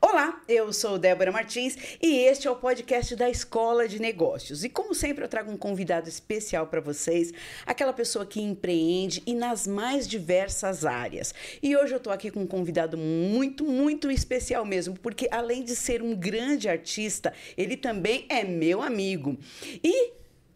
Olá, eu sou Débora Martins e este é o podcast da Escola de Negócios. E como sempre, eu trago um convidado especial para vocês, aquela pessoa que empreende e nas mais diversas áreas. E hoje eu estou aqui com um convidado muito, muito especial mesmo, porque além de ser um grande artista, ele também é meu amigo. E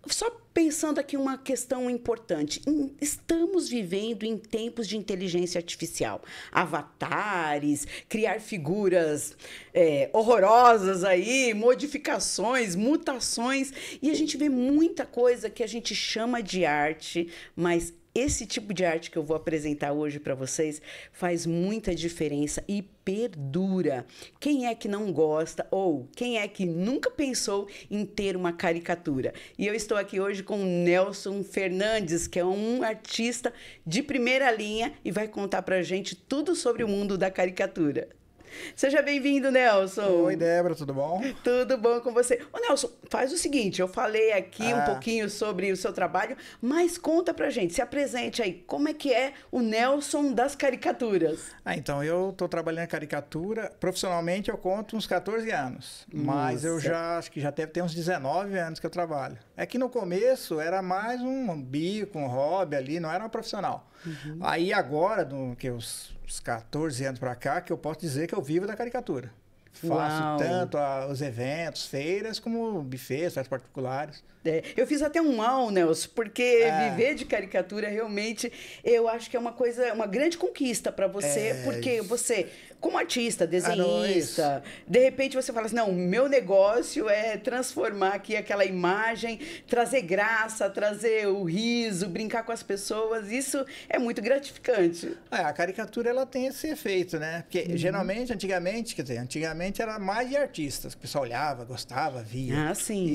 só pensando aqui uma questão importante. Estamos vivendo em tempos de inteligência artificial. Avatares, criar figuras é, horrorosas aí, modificações, mutações. E a gente vê muita coisa que a gente chama de arte, mas esse tipo de arte que eu vou apresentar hoje para vocês faz muita diferença e perdura. Quem é que não gosta ou quem é que nunca pensou em ter uma caricatura? E eu estou aqui hoje com Nelson Fernandes, que é um artista de primeira linha e vai contar para gente tudo sobre o mundo da caricatura. Seja bem-vindo, Nelson. Oi, Débora, tudo bom? Tudo bom com você. Ô, Nelson, faz o seguinte, eu falei aqui ah. um pouquinho sobre o seu trabalho, mas conta pra gente, se apresente aí, como é que é o Nelson das caricaturas? Ah, então, eu tô trabalhando caricatura, profissionalmente eu conto uns 14 anos, mas eu já, acho que já deve ter uns 19 anos que eu trabalho. É que no começo era mais um bico, um hobby ali, não era um profissional. Uhum. Aí agora, do, que os uns 14 anos para cá que eu posso dizer que eu vivo da caricatura. Faço Uau. tanto a, os eventos, feiras, como bufês, festas particulares. É, eu fiz até um ao, Nelson, porque é. viver de caricatura realmente eu acho que é uma coisa, uma grande conquista para você, é, porque isso. você como artista, desenhista. Ah, não, é de repente você fala assim: não, meu negócio é transformar aqui aquela imagem, trazer graça, trazer o riso, brincar com as pessoas. Isso é muito gratificante. É, a caricatura ela tem esse efeito, né? Porque uhum. geralmente, antigamente, quer dizer, antigamente era mais de artistas, que o pessoal olhava, gostava, via. Ah, sim.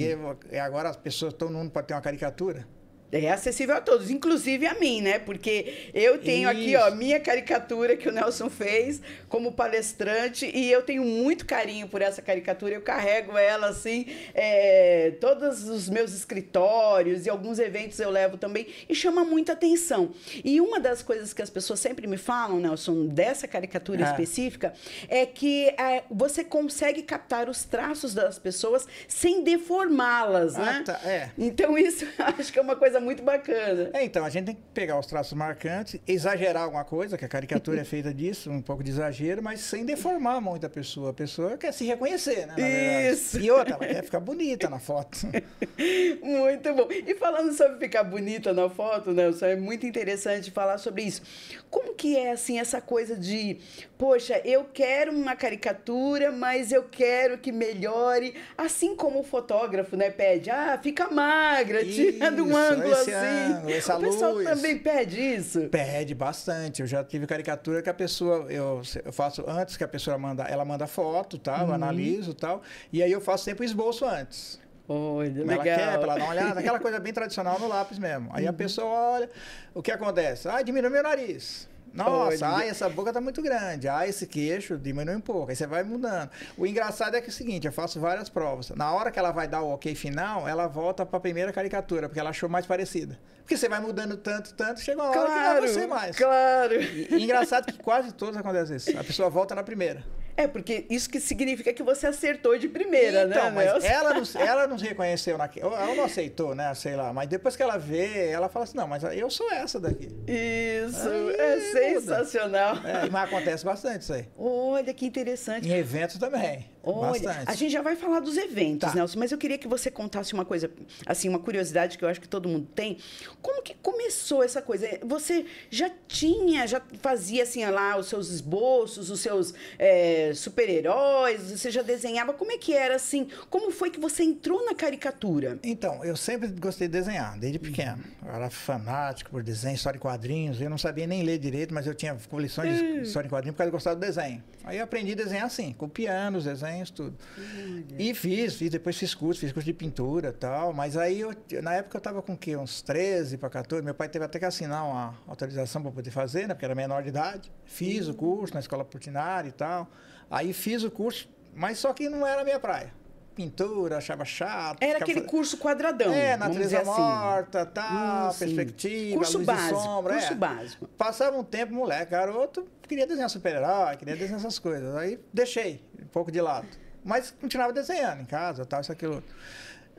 E agora as pessoas, todo mundo pode ter uma caricatura. É acessível a todos, inclusive a mim, né? Porque eu tenho Isso. aqui, ó, minha caricatura que o Nelson fez como palestrante e eu tenho muito carinho por essa caricatura. Eu carrego ela, assim, é, todos os meus escritórios e alguns eventos eu levo também e chama muita atenção. E uma das coisas que as pessoas sempre me falam, Nelson, dessa caricatura ah. específica, é que é, você consegue captar os traços das pessoas sem deformá-las, ah, né? Tá, é. Então, isso acho que é uma coisa coisa muito bacana. É, então, a gente tem que pegar os traços marcantes, exagerar alguma coisa, que a caricatura é feita disso, um pouco de exagero, mas sem deformar muito a pessoa. A pessoa quer se reconhecer, né? Isso. E outra, ela quer ficar bonita na foto. muito bom. E falando sobre ficar bonita na foto, Nelson, né, é muito interessante falar sobre isso. Como que é, assim, essa coisa de, poxa, eu quero uma caricatura, mas eu quero que melhore, assim como o fotógrafo, né, pede, ah, fica magra, tira tirando um ângulo esse ano, assim. essa o luz. pessoal também pede isso? Pede bastante. Eu já tive caricatura que a pessoa, eu, eu faço antes que a pessoa manda, ela manda foto, Eu uhum. analiso tal. E aí eu faço sempre o esboço antes. Olha, ela legal. quer, pra ela dar uma olhada, aquela coisa bem tradicional no lápis mesmo. Aí uhum. a pessoa olha, o que acontece? Ah, diminui meu nariz. Nossa, ai, essa boca tá muito grande. Ah, esse queixo diminui um pouco. Aí você vai mudando. O engraçado é que é o seguinte, eu faço várias provas. Na hora que ela vai dar o ok final, ela volta para a primeira caricatura, porque ela achou mais parecida. Porque você vai mudando tanto, tanto, chega uma claro, hora que não é você mais. Claro. E, engraçado que quase todos acontece isso. A pessoa volta na primeira. É, porque isso que significa que você acertou de primeira, né, então, né? Mas ela não, ela não se reconheceu naquela. Ela não aceitou, né? Sei lá. Mas depois que ela vê, ela fala assim: não, mas eu sou essa daqui. Isso, aí, é sensacional. É, mas acontece bastante isso aí. Olha que interessante. Em eventos também. Olha, Bastante. a gente já vai falar dos eventos, tá. Nelson, mas eu queria que você contasse uma coisa, assim, uma curiosidade que eu acho que todo mundo tem. Como que começou essa coisa? Você já tinha, já fazia, assim, lá, os seus esboços, os seus é, super-heróis, você já desenhava? Como é que era, assim? Como foi que você entrou na caricatura? Então, eu sempre gostei de desenhar, desde pequeno. Eu era fanático por desenho, história em quadrinhos. Eu não sabia nem ler direito, mas eu tinha coleções de hum. história em quadrinhos porque eu gostava do desenho. Aí eu aprendi a desenhar assim, copiando os desenhos desenhos, tudo. Uhum. E fiz, fiz, depois fiz curso, fiz curso de pintura tal. Mas aí, eu, na época eu estava com o quê? Uns 13 para 14. Meu pai teve até que assinar uma autorização para poder fazer, né? Porque era menor de idade. Fiz uhum. o curso na escola Portinari e tal. Aí fiz o curso, mas só que não era a minha praia pintura, achava chato. Era aquele fazendo... curso quadradão. É, natureza assim. morta, assim. tal, hum, perspectiva, curso luz básico, sombra. Curso é. básico. Passava um tempo, moleque, garoto, queria desenhar super-herói, queria desenhar essas coisas. Aí deixei pouco de lado. Mas continuava desenhando em casa, tal, isso, aquilo.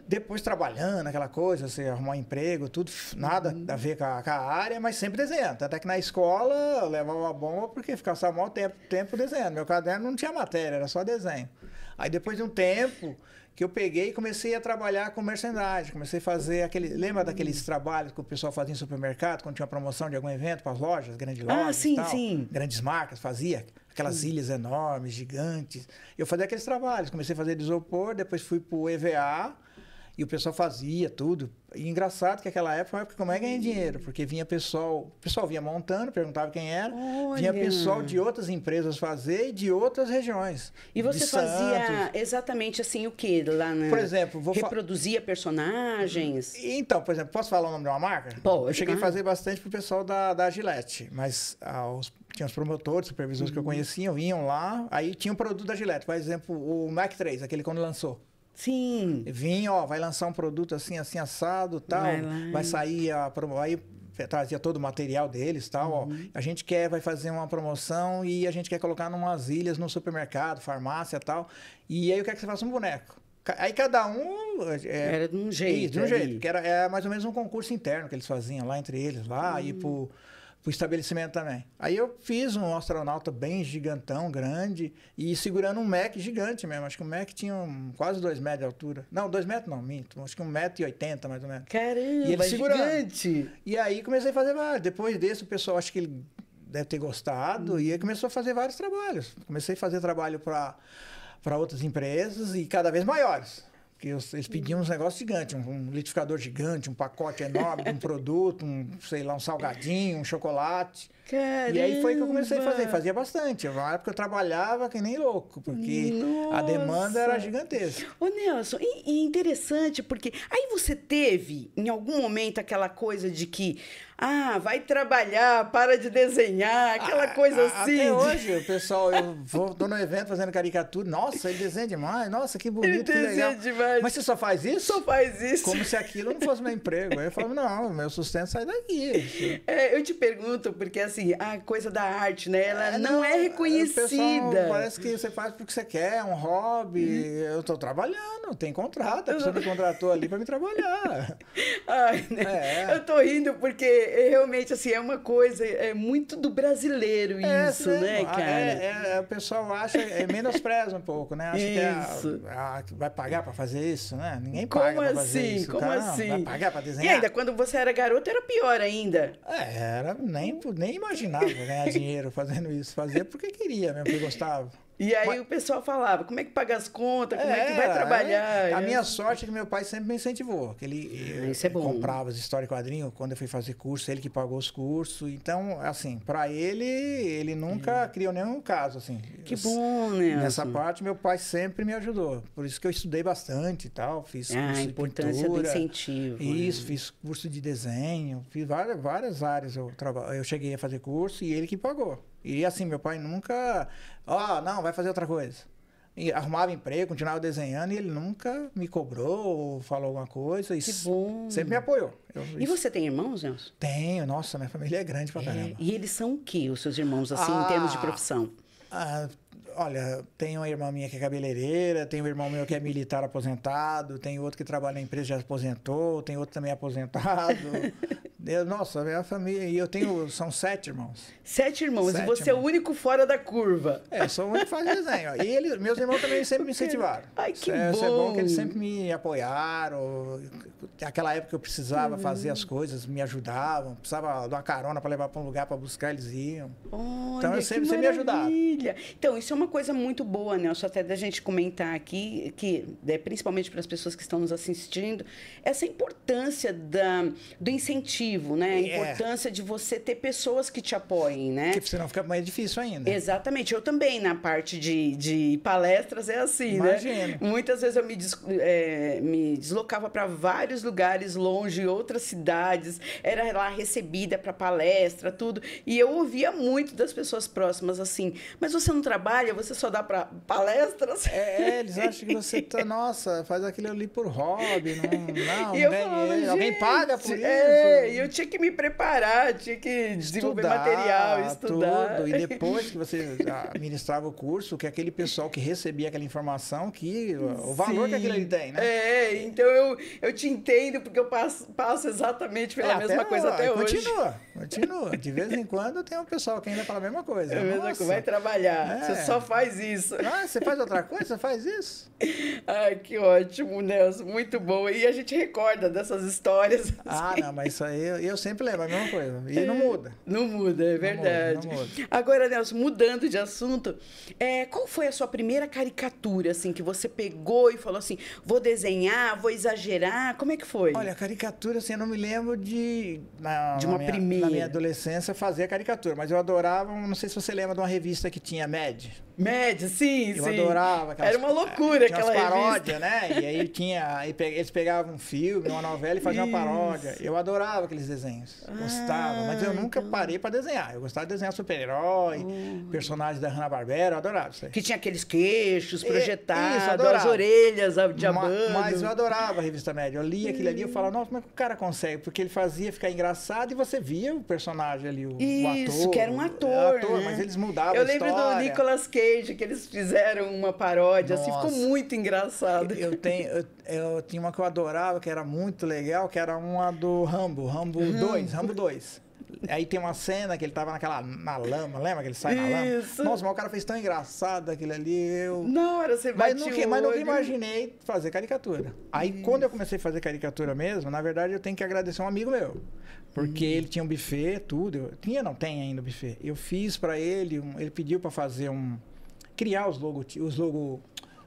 Depois trabalhando, aquela coisa, você assim, arrumar um emprego, tudo, nada uhum. a ver com a, com a, área, mas sempre desenhando. Até que na escola levava bomba porque ficava mal tempo, tempo desenhando. Meu caderno não tinha matéria, era só desenho. Aí depois de um tempo, que eu peguei e comecei a trabalhar com merchandising. Comecei a fazer aquele. Lembra daqueles uhum. trabalhos que o pessoal fazia em supermercado, quando tinha promoção de algum evento para as lojas, grandes ah, lojas? Ah, sim, tal, sim. Grandes marcas fazia. Aquelas Sim. ilhas enormes, gigantes. Eu fazia aqueles trabalhos. Comecei a fazer de isopor, depois fui para o EVA. E o pessoal fazia tudo, e engraçado que aquela época, uma época como é que ganha dinheiro, porque vinha pessoal, o pessoal vinha montando, perguntava quem era, Olha. vinha pessoal de outras empresas fazer e de outras regiões. E você fazia exatamente assim o que lá na Por exemplo, vou reproduzia personagens. Então, por exemplo, posso falar o nome de uma marca? Pô, eu cheguei a fazer bastante pro pessoal da, da Gillette, mas ah, os, tinha os promotores, supervisores uhum. que eu uhum. conhecia, vinham lá, aí tinha um produto da Gillette, por exemplo, o Mac 3, aquele quando lançou. Sim. Vim, ó, vai lançar um produto assim, assim, assado, tal. Vai, lá. vai sair a promoção. Aí trazia todo o material deles tal. Uhum. Ó, a gente quer, vai fazer uma promoção e a gente quer colocar em umas ilhas no supermercado, farmácia tal. E aí o que é que você faz? Um boneco. Aí cada um. É, é, era de um jeito. Isso, de um jeito. Que era, era é mais ou menos um concurso interno que eles faziam lá entre eles, lá, e hum. por o estabelecimento também. Aí eu fiz um astronauta bem gigantão, grande, e segurando um Mac gigante mesmo. Acho que o Mac tinha um, quase dois metros de altura. Não, dois metros não, minto. Acho que um metro e oitenta, mais ou menos. Caramba, e ele segurando. gigante! E aí comecei a fazer vários. Depois desse, o pessoal acho que ele deve ter gostado, hum. e aí começou a fazer vários trabalhos. Comecei a fazer trabalho para outras empresas, e cada vez maiores. Porque eles pediam uns negócios gigantes, um, um gigante, um pacote enorme de um produto, um, sei lá, um salgadinho, um chocolate. Caramba. E aí foi que eu comecei a fazer, fazia bastante. na época eu trabalhava que nem louco, porque Nossa. a demanda era gigantesca. Ô Nelson, e, interessante, porque aí você teve em algum momento aquela coisa de que ah, vai trabalhar, para de desenhar, aquela coisa assim. Até hoje, o pessoal, eu vou, tô no evento fazendo caricatura, nossa, ele desenha demais, nossa, que bonito, ele que legal. Demais. Mas você só faz isso? Só faz isso. Como se aquilo não fosse meu emprego. Aí eu falo, não, meu sustento sai daqui. É, eu te pergunto, porque assim, assim, a ah, coisa da arte, né? Ela é, não, é não, é reconhecida. Pessoal, parece que você faz porque você quer, é um hobby. Uhum. Eu tô trabalhando, tem contrato, a pessoa me contratou ali para me trabalhar. Ai, né? é. Eu tô rindo porque é, realmente, assim, é uma coisa, é muito do brasileiro é, isso, né, cara? É, é, o pessoal acha, é, menospreza um pouco, né? Acho isso. Ah, ah, que vai pagar para fazer isso, né? Ninguém como paga assim? pra fazer assim? isso. Como assim? Não, vai assim? pagar pra desenhar. E ainda, quando você era garoto, era pior ainda. É, era, nem, nem imagina imaginava ganhar dinheiro fazendo isso. Fazia porque queria mesmo, porque gostava. E aí Mas... o pessoal falava, como é que paga as contas, como é, é que vai é, trabalhar? É. A minha sorte é que meu pai sempre me incentivou. Que ele ah, Isso é bom. comprava as histórias e quadrinho quando eu fui fazer curso, ele que pagou os cursos. Então, assim, para ele, ele nunca criou nenhum caso, assim. Que bom, né? Nessa assim. parte, meu pai sempre me ajudou. Por isso que eu estudei bastante e tal, fiz ah, curso a importância pintura, do incentivo. Né? Isso, né? fiz curso de desenho, fiz várias, várias áreas. Eu, eu cheguei a fazer curso e ele que pagou. E assim, meu pai nunca. Ó, oh, não, vai fazer outra coisa. E arrumava emprego, continuava desenhando e ele nunca me cobrou ou falou alguma coisa. E que bom. Sempre me apoiou. Eu, e isso... você tem irmãos, Nelson? Tenho, nossa, minha família é grande pra é. caramba. E eles são o que, os seus irmãos, assim, ah, em termos de ah, profissão? Ah, olha, tem uma irmã minha que é cabeleireira, tem um irmão meu que é militar aposentado, tem outro que trabalha na empresa já aposentou, tem outro também aposentado. Eu, é, nossa, minha é família. E eu tenho. São sete irmãos. Sete irmãos. Sete e você irmãos. é o único fora da curva. É, eu sou o único que faz desenho. E eles, meus irmãos também sempre me incentivaram. Ai, que isso bom. É, isso é bom que eles sempre me apoiaram aquela época eu precisava uhum. fazer as coisas, me ajudavam, precisava de uma carona para levar para um lugar para buscar, eles iam. Então, Olha, então eu sempre você me ajudava. Então, isso é uma coisa muito boa, Nelson, até da gente comentar aqui, que é principalmente para as pessoas que estão nos assistindo, essa importância da, do incentivo, né? A é. importância de você ter pessoas que te apoiem, né? Porque senão fica mais difícil ainda. Exatamente. Eu também, na parte de, de palestras, é assim, Imagina. né? Muitas vezes eu me, des, é, me deslocava para vários vários lugares longe, outras cidades, era lá recebida para palestra, tudo. E eu ouvia muito das pessoas próximas assim: mas você não trabalha, você só dá para palestras? É, eles acham que você tá, nossa, faz aquilo ali por hobby, não, não eu falava, alguém paga por é, isso. É, e eu tinha que me preparar, tinha que desenvolver estudar, material, estudar. Tudo. E depois que você ah, ministrava o curso, que aquele pessoal que recebia aquela informação, que o valor Sim. que aquilo ali tem, né? É, então eu, eu tinha entendo, porque eu passo, passo exatamente pela é, mesma até, coisa até hoje. Continua. Continua. De vez em quando tem um pessoal que ainda fala a mesma coisa. É a mesma coisa. Vai trabalhar. É. Você só faz isso. Ah, você faz outra coisa? Você faz isso? Ai, que ótimo, Nelson. Muito bom. E a gente recorda dessas histórias. Ah, não, mas isso aí eu, eu sempre lembro a mesma coisa. E não é, muda. Não muda, é verdade. Não muda, não muda. Agora, Nelson, mudando de assunto, é, qual foi a sua primeira caricatura, assim, que você pegou e falou assim, vou desenhar, vou exagerar? Como é que foi? Olha, caricatura, assim, eu não me lembro de... Na, de uma minha, primeira minha adolescência, fazia caricatura, mas eu adorava, não sei se você lembra de uma revista que tinha Mad. Mad, sim, eu sim. Eu adorava. Aquelas, Era uma loucura aquela paródia, revista. né? E aí tinha, eles pegavam um filme, uma novela e faziam uma paródia. Eu adorava aqueles desenhos, ah, gostava, mas eu nunca então... parei para desenhar. Eu gostava de desenhar super-herói, oh. personagens da Hanna-Barbera, eu adorava isso aí. Que tinha aqueles queixos projetados, as orelhas de abando. Mas eu adorava a revista Mad, eu lia aquilo ali, eu falava, nossa, como é que o cara consegue? Porque ele fazia ficar engraçado e você via tinha o personagem ali, o, Isso, o ator. que era um ator. ator né? Mas eles mudavam Eu lembro do Nicolas Cage, que eles fizeram uma paródia, Nossa. assim, ficou muito engraçado. Eu, eu tenho, eu, eu, tinha uma que eu adorava, que era muito legal, que era uma do Rambo, Rambo 2, uhum. Rambo 2. Aí tem uma cena que ele tava naquela na lama, lembra que ele sai na Isso. lama? Nossa, mas o cara fez tão engraçado aquilo ali, eu... Não, era você mas nunca, mas nunca imaginei fazer caricatura. Aí Isso. quando eu comecei a fazer caricatura mesmo, na verdade eu tenho que agradecer um amigo meu. Porque uhum. ele tinha um buffet, tudo. Eu, tinha, não tem ainda o buffet. Eu fiz para ele, um, ele pediu para fazer um. criar os logo, os logo,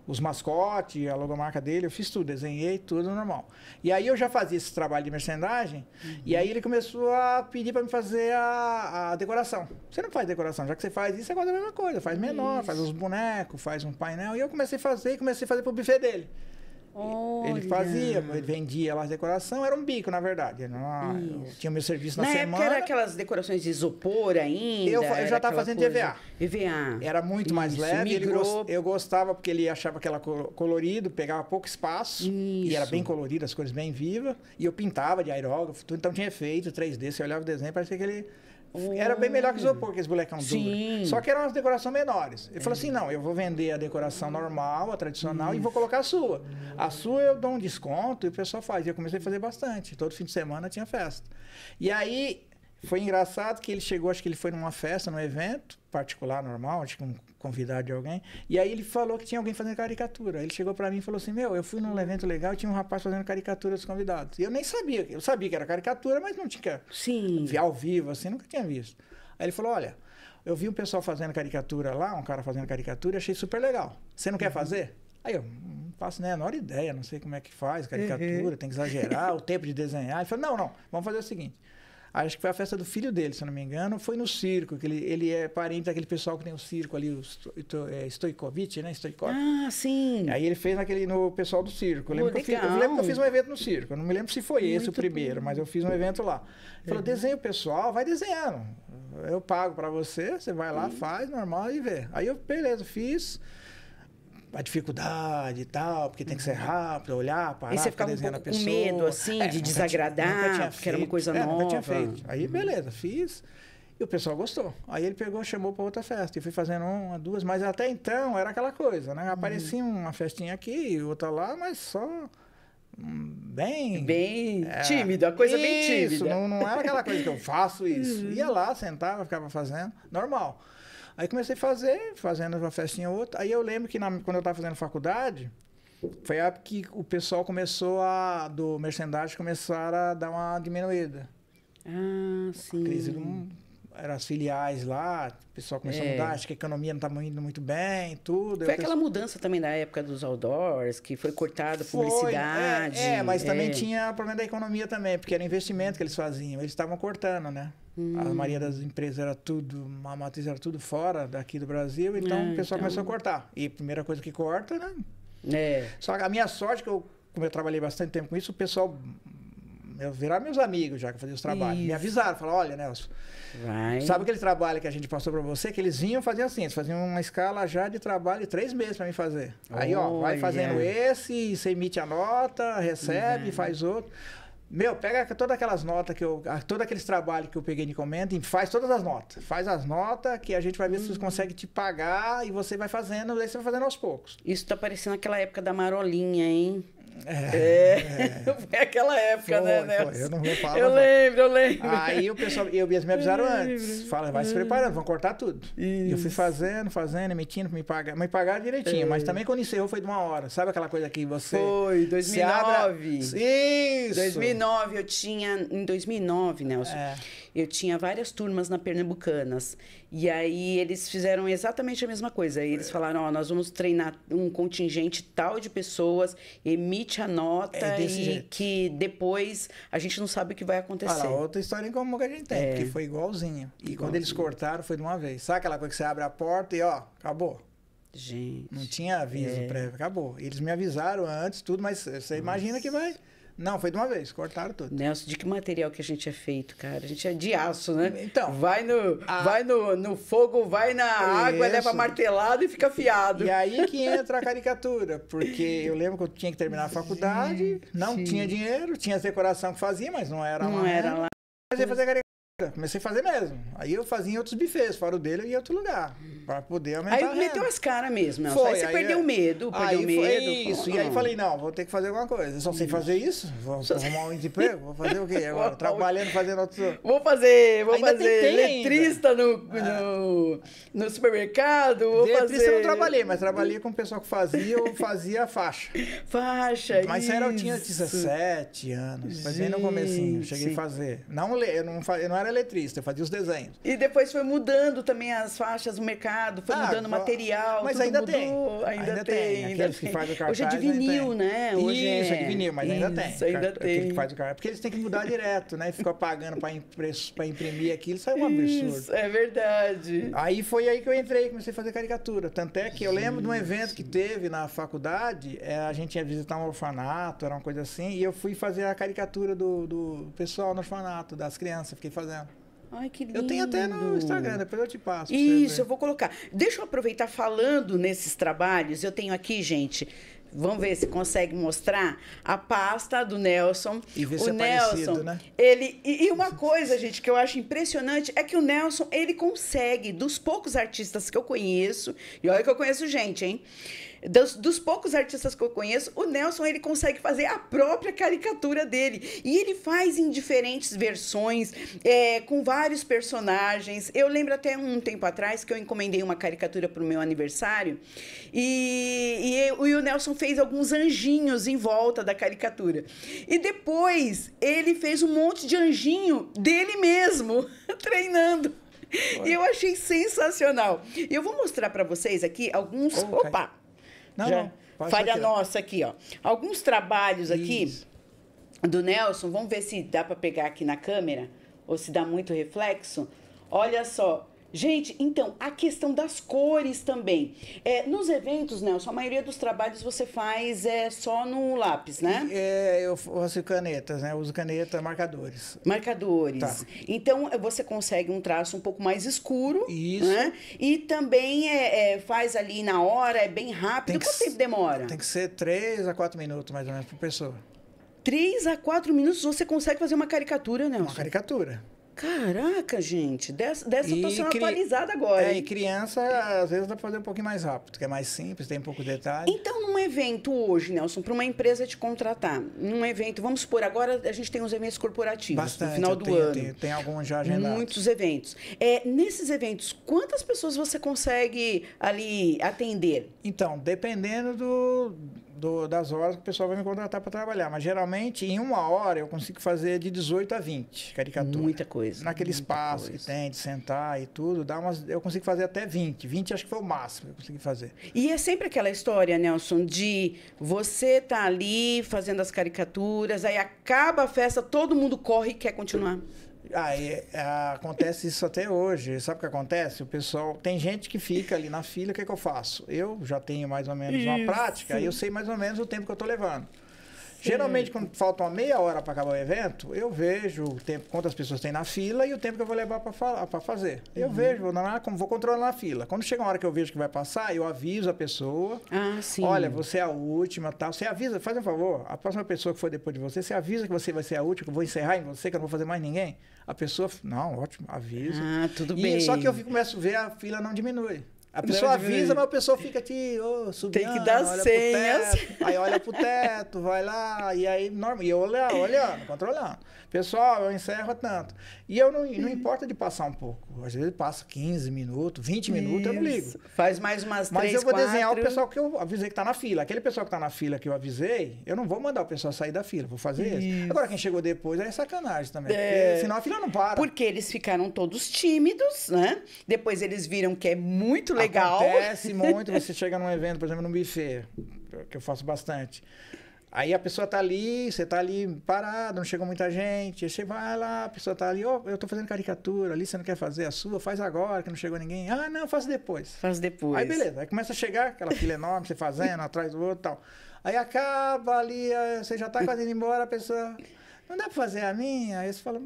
os mascotes, a logomarca dele. Eu fiz tudo, desenhei tudo normal. E aí eu já fazia esse trabalho de mercenagem Uhum. E aí ele começou a pedir para me fazer a, a, decoração. Você não faz decoração, já que você faz isso, é quase a mesma coisa. Faz menor, isso. faz os bonecos, faz um painel. E eu comecei a fazer, comecei a fazer pro buffet dele. Olha. Ele fazia, ele vendia lá as decorações, era um bico, na verdade. Não, ah, tinha meu serviço na, na semana. Época era aquelas decorações de isopor ainda? Eu, eu já estava fazendo coisa... EVA. EVA. Era muito Isso, mais leve. Migrou... eu gostava porque ele achava aquela colorido, pegava pouco espaço. Isso. E era bem colorido, as cores bem vivas. E eu pintava de aerógrafo, tudo. Então tinha efeito 3D. Você olhava o desenho, parecia que ele era bem melhor que isopor, que esse molecão Sim. duro. Só que eram as decorações menores. Ele falou é. assim: não, eu vou vender a decoração normal, a tradicional, Isso. e vou colocar a sua. A sua eu dou um desconto e o pessoal faz. E eu comecei a fazer bastante. Todo fim de semana tinha festa. E aí foi engraçado que ele chegou, acho que ele foi numa festa, num evento particular, normal, acho que um convidar de alguém. E aí ele falou que tinha alguém fazendo caricatura. Ele chegou para mim e falou assim: Meu, eu fui num evento legal e tinha um rapaz fazendo caricatura dos convidados. E eu nem sabia. Eu sabia que era caricatura, mas não tinha. Sim. Ao vivo, assim, nunca tinha visto. Aí ele falou: Olha, eu vi um pessoal fazendo caricatura lá, um cara fazendo caricatura, achei super legal. Você não uhum. quer fazer? Aí eu hum, não faço nem a menor ideia, não sei como é que faz caricatura, uhum. tem que exagerar, o tempo de desenhar. Ele falou: Não, não, vamos fazer o seguinte acho que foi a festa do filho dele, se não me engano, foi no circo, que ele, ele é parente daquele pessoal que tem o circo ali, o Sto, é, Stoikovic, né? Stoikovic. Ah, sim. Aí ele fez naquele, no pessoal do circo. Eu lembro, Pô, que eu, fiz, eu lembro que eu fiz um evento no circo, eu não me lembro se foi Muito esse o primeiro, bom. mas eu fiz um evento lá. Ele falou, uhum. desenho pessoal, vai desenhando. Eu pago para você, você vai lá, uhum. faz, normal, e vê. Aí eu, beleza, fiz a dificuldade e tal, porque tem que ser uhum. rápido, olhar, parar, e você ficava um pouco com medo, assim, é, de desagradar, tinha, porque era uma coisa é, nova. Nunca tinha feito. Aí, beleza, fiz. E o pessoal gostou. Aí ele pegou, chamou para outra festa. E fui fazendo uma, duas, mas até então era aquela coisa, né? Uhum. Aparecia uhum. uma festinha aqui, outra lá, mas só hum, bem... Bem é, tímida, coisa isso, bem tímida. Não, não era aquela coisa que eu faço isso. Uhum. Ia lá, sentava, ficava fazendo, normal. Aí comecei a fazer, fazendo uma festinha ou outra. Aí eu lembro que na, quando eu estava fazendo faculdade, foi a época que o pessoal começou a. do mercenário começaram a dar uma diminuída. Ah, sim. A crise do eram as filiais lá, o pessoal começou é. a mudar, é. acho que a economia não estava tá indo muito bem, tudo. Foi aquela mudança também da época dos outdoors, que foi cortada a publicidade. É, é mas é. também tinha o problema da economia também, porque era investimento que eles faziam, eles estavam cortando, né? Hum. A maioria das empresas era tudo, a matriz era tudo fora daqui do Brasil, é, então o pessoal então... começou a cortar. E a primeira coisa que corta, né? É. Só que a minha sorte, que eu, como eu trabalhei bastante tempo com isso, o pessoal virar meus amigos já que eu fazia os trabalhos. Isso. Me avisaram, falaram, olha, Nelson, Vai. sabe aquele trabalho que a gente passou para você? Que eles vinham fazer assim, eles faziam uma escala já de trabalho de três meses para mim fazer. Oh, Aí, ó, vai fazendo yeah. esse, você emite a nota, recebe, uhum. faz outro. Meu, pega todas aquelas notas que eu. Ah, todos aqueles trabalhos que eu peguei de encomenda e faz todas as notas. Faz as notas que a gente vai ver uhum. se você hum. consegue te pagar e você vai fazendo, aí você vai fazendo aos poucos. Isso tá parecendo aquela época da marolinha, hein? É, é. Foi aquela época, foi, né, Nelson? Foi. Eu não vou falar. Eu não. lembro, eu lembro. Aí o pessoal, eu, eles me avisaram antes. Fala, vai é. se preparando, vão cortar tudo. Isso. Eu fui fazendo, fazendo, emitindo, me pagar, me pagaram direitinho. É. Mas também quando encerrou foi de uma hora. Sabe aquela coisa que você. Foi, 2009. Abra... Isso! 2009, eu tinha. Em 2009, Nelson. É eu tinha várias turmas na Pernambucanas. E aí eles fizeram exatamente a mesma coisa. Eles falaram: ó, nós vamos treinar um contingente tal de pessoas, emite a nota é e jeito. que depois a gente não sabe o que vai acontecer. Olha, outra história incomum que a gente tem, é. porque foi igualzinho. E igualzinho. quando eles cortaram, foi de uma vez. Sabe aquela coisa que você abre a porta e ó, acabou. Gente. Não tinha aviso é. prévio, acabou. Eles me avisaram antes, tudo, mas você Nossa. imagina que vai. Não, foi de uma vez, cortaram tudo. Nelson, de que material que a gente é feito, cara? A gente é de aço, né? Então. Vai no, a... vai no, no fogo, vai na Isso. água, leva martelado e fica afiado. E, aí que entra a caricatura, porque eu lembro que eu tinha que terminar a faculdade, não Sim. tinha dinheiro, tinha as decoração que fazia, mas não era não Não né? era lá. Fazia fazer caricatura. Comecei a fazer mesmo. Aí eu fazia em outros bufês, fora o dele e em outro lugar. Pra poder aumentar. Aí meteu as caras mesmo. Foi, aí você aí perdeu o eu... É- medo, perdeu o medo. Foi isso. Pô. E aí falei, não, vou ter que fazer alguma coisa. só sei fazer isso. Vou Só- arrumar um emprego. Vou fazer o quê agora? Trabalhando, fazendo outro. Vou fazer, vou Ainda fazer eletrista letrista no, no, no supermercado, vou fazer... eu não trabalhei, mas trabalhei com o pessoal que fazia, eu fazia faixa. Faixa, Mas isso era, eu tinha 17 anos. Mas bem no comecinho. Cheguei a fazer. Não, eu não, fa- eu não era era é eu fazia os desenhos. E depois foi mudando também as faixas, o mercado, foi ah, mudando o material. Mas ainda mudou, tem. Ainda, ainda tem. Ainda Aqueles tem. que fazem o cartaz. Hoje é de vinil, né? Hoje isso, é... de é vinil, mas isso, ainda tem. Isso, ainda tem. que o cartaz. Porque eles têm que mudar direto, né? Ficou pagando para imprimir aquilo, isso é um absurdo. Isso, é verdade. Aí foi aí que eu entrei, comecei a fazer caricatura. Tanto é que eu lembro de um evento que teve na faculdade, é, a gente ia visitar um orfanato, era uma coisa assim, e eu fui fazer a caricatura do, do pessoal no orfanato, das crianças. Fiquei fazendo Ai, que lindo. Eu tenho até no Instagram, depois eu te passo. Isso, eu vou colocar. Deixa eu aproveitar falando nesses trabalhos. Eu tenho aqui, gente, Vamos ver se consegue mostrar a pasta do Nelson. E ver se o é Nelson, parecido, né? Ele e, e, uma coisa, gente, que eu acho impressionante é que o Nelson ele consegue dos poucos artistas que eu conheço e olha que eu conheço gente, hein? Dos, dos, poucos artistas que eu conheço, o Nelson ele consegue fazer a própria caricatura dele. E ele faz em diferentes versões, é, com vários personagens. Eu lembro até um tempo atrás que eu encomendei uma caricatura para o meu aniversário e, e, eu, e o Nelson fez alguns anjinhos em volta da caricatura. E depois ele fez um monte de anjinho dele mesmo, treinando. E eu achei sensacional. E eu vou mostrar para vocês aqui alguns. opa! Não, Já. não. Falha nossa aqui, ó. Alguns trabalhos aqui do Nelson, vamos ver se dá para pegar aqui na câmera ou se dá muito reflexo. Olha só, Gente, então, a questão das cores também. É, nos eventos, Nelson, a maioria dos trabalhos você faz é, só no lápis, né? É, eu faço canetas, né? Eu uso caneta, marcadores. Marcadores. Tá. Então, é, você consegue um traço um pouco mais escuro. Isso. Né? E também é, é, faz ali na hora, é bem rápido. Tem Quanto tempo demora? Tem que ser 3 a 4 minutos, mais ou menos, por pessoa. 3 a 4 minutos você consegue fazer uma caricatura, Nelson? Uma caricatura. Caraca, gente, dessa, dessa eu tô sendo cri... atualizada agora. É, e criança, às vezes, dá pra fazer um pouquinho mais rápido, que é mais simples, tem um pouco de detalhe. Então, num evento hoje, Nelson, para uma empresa te contratar, num evento, vamos supor, agora a gente tem uns eventos corporativos Bastante, no final do tenho, ano. Tenho, tem alguns já agendados. Muitos eventos. É, nesses eventos, quantas pessoas você consegue ali atender? Então, dependendo do do, das horas que o pessoal vai me contratar para trabalhar. Mas geralmente, em uma hora, eu consigo fazer de 18 a 20 caricaturas. Muita coisa. Naquele muita espaço coisa. que tem de sentar e tudo, dá umas, eu consigo fazer até 20. 20 acho que foi o máximo que eu consegui fazer. E é sempre aquela história, Nelson, de você tá ali fazendo as caricaturas, aí acaba a festa, todo mundo corre e quer continuar. Aí é, acontece isso até hoje. Sabe o que acontece? O pessoal. Tem gente que fica ali na fila, o que, é que eu faço? Eu já tenho mais ou menos isso. uma prática e eu sei mais ou menos o tempo que eu estou levando. Geralmente, quando falta uma meia hora para acabar o evento, eu vejo o tempo, quantas pessoas tem na fila e o tempo que eu vou levar para fazer. Eu uhum. vejo, vou, vou controlar a fila. Quando chega uma hora que eu vejo que vai passar, eu aviso a pessoa. Ah, sim. Olha, você é a última, tal. Tá? Você avisa, faz um favor, a próxima pessoa que for depois de você, você avisa que você vai ser a última, que eu vou encerrar em você, que eu não vou fazer mais ninguém. A pessoa, não, ótimo, avisa. Ah, tudo e, bem. Só que eu começo a ver a fila não diminui. A pessoa avisa, mas a pessoa fica aqui, ô, oh, subindo. Tem que dar senhas. Teto, aí olha pro teto, vai lá, e aí, normal. E eu olhando, olhando, controlando. Pessoal, eu encerro tanto. E eu não, não uhum. importa de passar um pouco. Às vezes passa 15 minutos, 20 minutos, Isso. eu não ligo. Faz mais umas Mas eu vou desenhar o pessoal que eu avisei que tá na fila. Aquele pessoal que tá na fila que eu avisei, eu não vou mandar o pessoal sair da fila, vou fazer isso. Esse. Agora, quem chegou depois é sacanagem também. É. Porque, senão a fila não para. Porque eles ficaram todos tímidos, né? Depois eles viram que é muito legal legal. Acontece muito, você chega num evento, por exemplo, num buffet, que eu faço bastante. Aí a pessoa tá ali, você tá ali parado, não chegou muita gente. Aí você vai lá, a pessoa tá ali, oh, eu tô fazendo caricatura ali, você não quer fazer a sua, faz agora que não chegou ninguém. Ah, não, faz depois. Faz depois. Aí beleza, aí começa a chegar aquela fila enorme, você fazendo atrás do outro tal. Aí acaba ali, você já tá quase indo embora, a pessoa, não dá pra fazer a minha? Aí você fala,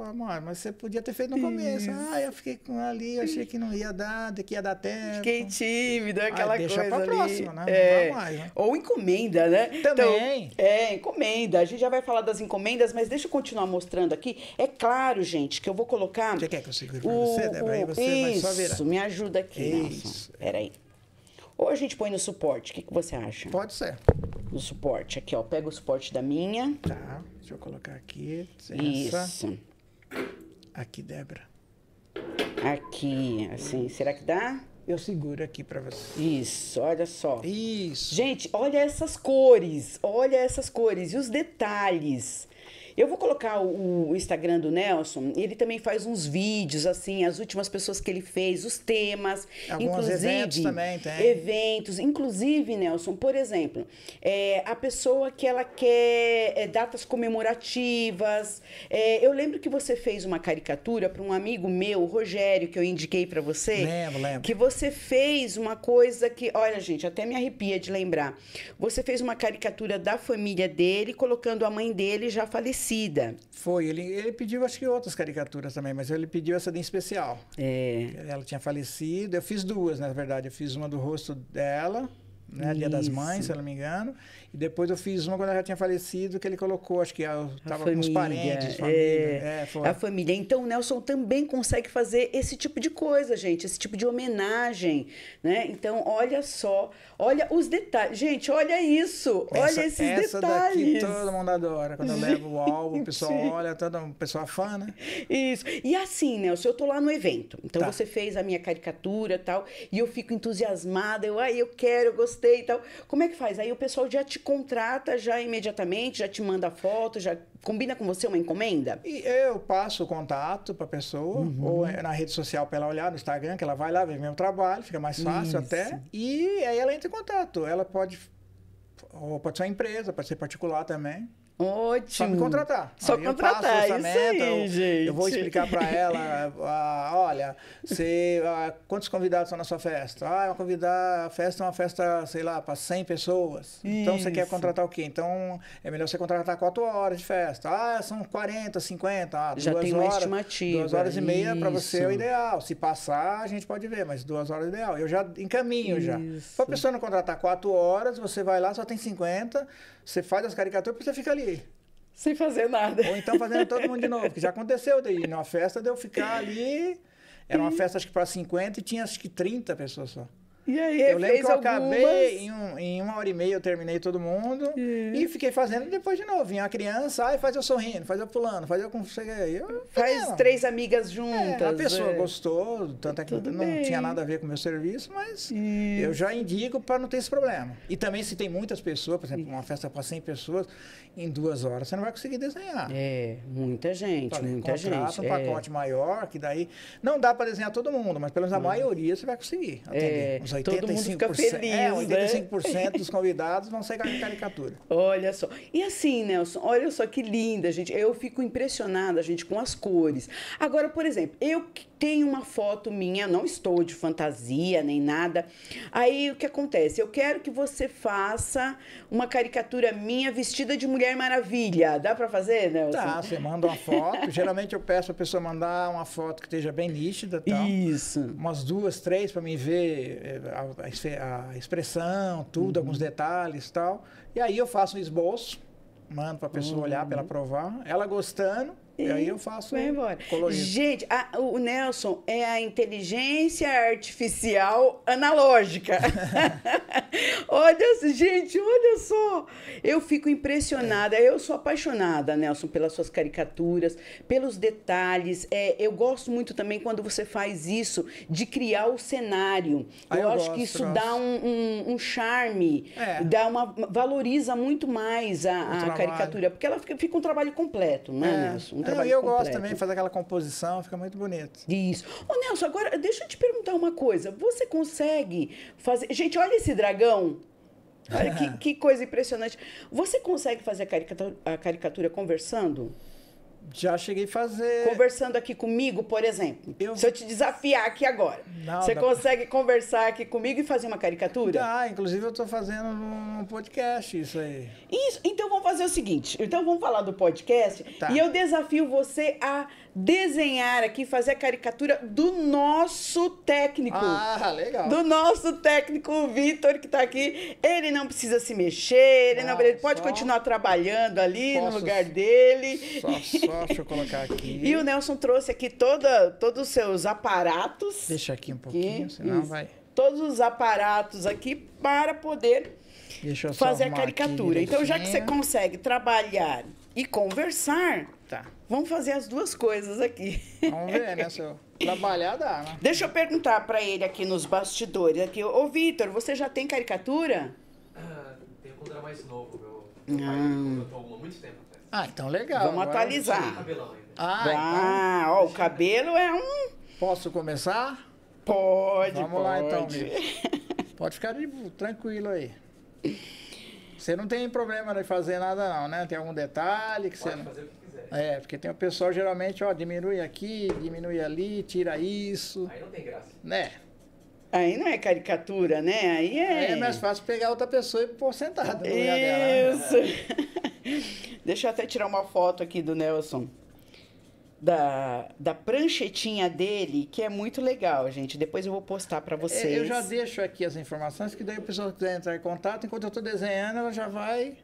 Fala, amor, mas você podia ter feito no começo. Isso. Ah, eu fiquei com ali, eu achei que não ia dar, que ia dar tempo. Fiquei tímida, aquela ah, deixa coisa. Deixa pra ali. próxima, né? É. Não mais, né? Ou encomenda, né? Então, Também. Então, é, encomenda. A gente já vai falar das encomendas, mas deixa eu continuar mostrando aqui. É claro, gente, que eu vou colocar. Você quer que eu segure pra o, você, Débora? Aí você isso, vai só virar. Isso, me ajuda aqui. Isso. Peraí. Ou a gente põe no suporte, o que, que você acha? Pode ser. No suporte, aqui, ó. Pega o suporte da minha. Tá, deixa eu colocar aqui. Isso. Aqui, Débora. Aqui, assim. Será que dá? Eu seguro aqui para você. Isso, olha só. Isso. Gente, olha essas cores. Olha essas cores e os detalhes. Eu vou colocar o, Instagram do Nelson, ele também faz uns vídeos, assim, as últimas pessoas que ele fez, os temas. Alguns eventos também, tem. Eventos, inclusive, Nelson, por exemplo, é, a pessoa que ela quer é, datas comemorativas. É, eu lembro que você fez uma caricatura para um amigo meu, o Rogério, que eu indiquei para você. Lembro, lembro. Que você fez uma coisa que, olha, gente, até me arrepia de lembrar. Você fez uma caricatura da família dele, colocando a mãe dele já falecida parecida. Foi, ele, ele pediu acho que outras caricaturas também, mas ele pediu essa de especial. É. Ela tinha falecido, eu fiz duas, na verdade. Eu fiz uma do rosto dela, né? Dia das Mães, se eu não me engano. E depois eu fiz uma quando ela já tinha falecido, que ele colocou, acho que estava com os parentes, é, família. É, é a família. Então, o Nelson também consegue fazer esse tipo de coisa, gente, esse tipo de homenagem, né? Então, olha só, olha os detalhes. Gente, olha isso, essa, olha esses essa detalhes. Essa daqui todo mundo adora. Quando eu levo o álbum, o pessoal olha, todo o pessoal é fã, né? Isso. E assim, Nelson, eu tô lá no evento. Então, tá. você fez a minha caricatura e tal, e eu fico entusiasmada, eu, ai, eu quero, eu gostei gostei e tal. Como é que faz? Aí o pessoal já te contrata já imediatamente, já te manda foto, já combina com você uma encomenda? E eu passo o contato para a pessoa, uhum. ou é na rede social para ela olhar, no Instagram, que ela vai lá, vê meu trabalho, fica mais fácil Isso. até. E aí ela entra em contato. Ela pode. Ou pode ser uma empresa, pode ser particular também. Ótimo. Só me contratar. Só aí contratar, eu isso meta, aí, eu, gente. Eu vou explicar para ela, ah, olha, você, ah, quantos convidados estão na sua festa? Ah, eu é convidar, a festa é uma festa, sei lá, para 100 pessoas. Isso. Então, você quer contratar o quê? Então, é melhor você contratar 4 horas de festa. Ah, são 40, 50, ah, Já tem horas, uma estimativa. 2 horas e meia para você é o ideal. Se passar, a gente pode ver, mas 2 horas é o ideal. Eu já encaminho isso. já. Se a pessoa não contratar 4 horas, você vai lá, só tem 50 você faz as caricaturas porque você fica ali. Sem fazer nada. Ou então fazendo todo mundo de novo, que já aconteceu daí. Numa festa de eu ficar ali. Era uma festa, acho que para 50 e tinha acho que 30 pessoas só. E aí, eu lembro que eu algumas... acabei, em, um, em, uma hora e meia eu terminei todo mundo e fiquei fazendo depois de novo. Vinha a criança, aí faz eu sorrindo, faz eu pulando, faz eu com. Cheguei, faz não. três amigas é, juntas. É, a pessoa é. gostou, tanto é que Tudo não bem. tinha nada a ver com o meu serviço, mas eu já indico para não ter esse problema. E também se tem muitas pessoas, por exemplo, uma festa para 100 pessoas, em duas horas você não vai conseguir desenhar. É, muita gente, então muita gente. um é. pacote é. maior, que daí não dá para desenhar todo mundo, mas pelo menos a maioria você vai conseguir é. atender. É. Os 85%, Todo mundo fica é, feliz, é, 85% né? dos convidados vão sair com a caricatura. Olha só. E assim, Nelson, olha só que linda, gente. Eu fico impressionada, gente, com as cores. Agora, por exemplo, eu tenho uma foto minha, não estou de fantasia nem nada. Aí o que acontece? Eu quero que você faça uma caricatura minha vestida de Mulher Maravilha. Dá para fazer, Nelson? Tá, você manda uma foto. Geralmente eu peço a pessoa mandar uma foto que esteja bem nítida. Tal. Isso. Umas duas, três para mim ver é, a, a expressão, tudo, uhum. alguns detalhes e tal. E aí eu faço um esboço, mando para a pessoa uhum. olhar para ela provar. Ela gostando, e, aí eu faço. Vai embora. Colorido. Gente, a, o Nelson é a inteligência artificial analógica. olha, gente, olha só. Eu fico impressionada. É. Eu sou apaixonada, Nelson, pelas suas caricaturas, pelos detalhes. É, eu gosto muito também quando você faz isso, de criar o cenário. Ah, eu, eu, acho gosto, que isso dá um, um, um charme, é. dá uma, valoriza muito mais a, a caricatura, porque ela fica, fica um trabalho completo, né, Nelson? Um é trabalho eu completo. gosto também, fazer aquela composição, fica muito bonito. Isso. Ô, Nelson, agora, deixa eu te perguntar uma coisa. Você consegue fazer... Gente, olha esse dragão. Olha que, que coisa impressionante. Você consegue fazer a caricatura, a caricatura conversando? Já cheguei a fazer. Conversando aqui comigo, por exemplo. Eu... Se eu te desafiar aqui agora, não, você consegue conversar aqui comigo e fazer uma caricatura? Ah, inclusive eu estou fazendo um podcast isso aí. Isso. Então vamos fazer o seguinte. Então vamos falar do podcast tá. e eu desafio você a desenhar aqui, fazer a caricatura do nosso técnico. Ah, legal. Do nosso técnico Vitor, que está aqui. Ele não precisa se mexer, ele, ah, não, ele ah, pode continuar trabalhando ali Posso... no lugar dele. Só, só, deixa eu colocar aqui. e o Nelson trouxe aqui toda, todos os seus aparatos. Deixa aqui um pouquinho, aqui. senão Isso. vai. Todos os aparatos aqui para poder fazer a caricatura. Então, já que você consegue trabalhar e conversar, Vamos fazer as duas coisas aqui. Vamos ver, né, seu? Trabalhar dá, né? Deixa eu perguntar para ele aqui nos bastidores. Aqui. Ô, Vitor, você já tem caricatura? Ah, tenho quando era mais novo. Meu, meu ah. pai botou muito tempo Ah, então legal. Vamos Agora atualizar. Ah, ah então. ó, o cabelo é um... Posso começar? Pode, Vamos pode. lá, então, Bicho. Pode ficar tranquilo aí. Você não tem problema de fazer nada, não, né? Tem algum detalhe que pode você... Fazer é, porque tem o pessoal geralmente, ó, diminui aqui, diminui ali, tira isso. Aí não tem graça. Né? Aí não é caricatura, né? Aí é. Aí é mais fácil pegar outra pessoa e pôr sentada no lugar né? Isso. dela. Isso. Deixa eu até tirar uma foto aqui do Nelson. Da, da pranchetinha dele, que é muito legal, gente. Depois eu vou postar para é, vocês. Eu já deixo aqui as informações, que daí a pessoa quiser entrar em contato. Enquanto eu tô desenhando, ela já vai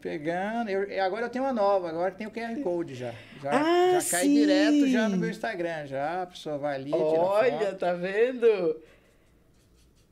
Pegando. Eu, agora eu tenho uma nova, agora tem o QR Code já. Já, ah, já cai sim. direto já no meu Instagram. Já a pessoa vai ali. Olha, tá vendo?